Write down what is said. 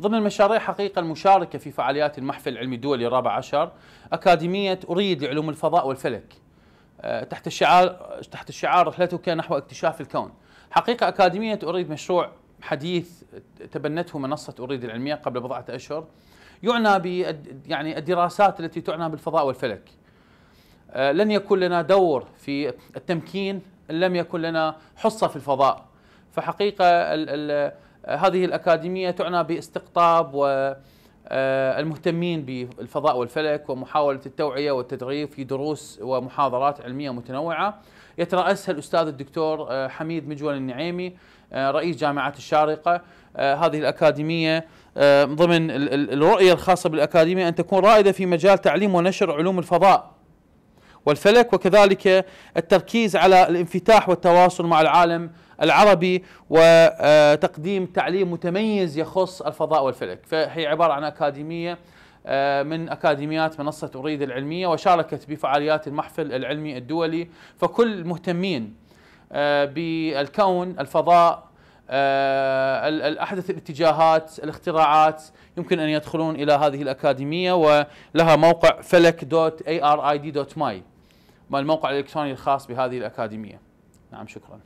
ضمن المشاريع حقيقة المشاركة في فعاليات المحفل العلمي الدولي الرابع عشر أكاديمية أريد لعلوم الفضاء والفلك آه، تحت الشعار تحت الشعار رحلتك نحو اكتشاف الكون. حقيقة أكاديمية أريد مشروع حديث تبنته منصة أريد العلمية قبل بضعة أشهر يعنى ب يعني الدراسات التي تعنى بالفضاء والفلك. آه، لن يكون لنا دور في التمكين ان لم يكن لنا حصه في الفضاء فحقيقه ال ال هذه الأكاديمية تعنى باستقطاب و آه، المهتمين بالفضاء والفلك ومحاولة التوعية والتدريب في دروس ومحاضرات علمية متنوعة يترأسها الأستاذ الدكتور آه، حميد مجول النعيمي آه، رئيس جامعة الشارقة هذه الأكاديمية ضمن الرؤية الخاصة بالأكاديمية أن تكون رائدة في مجال تعليم ونشر علوم الفضاء والفلك وكذلك التركيز على الانفتاح والتواصل مع العالم العربي وتقديم تعليم متميز يخص الفضاء والفلك فهي عبارة عن أكاديمية آه، من أكاديميات منصة أريد العلمية وشاركت بفعاليات المحفل العلمي الدولي فكل مهتمين آه، بالكون الفضاء آه، أحدث الاتجاهات الاختراعات يمكن أن يدخلون إلى هذه الأكاديمية ولها موقع فلك دوت أي آر آي دي دوت ماي الموقع الإلكتروني الخاص بهذه الأكاديمية نعم شكراً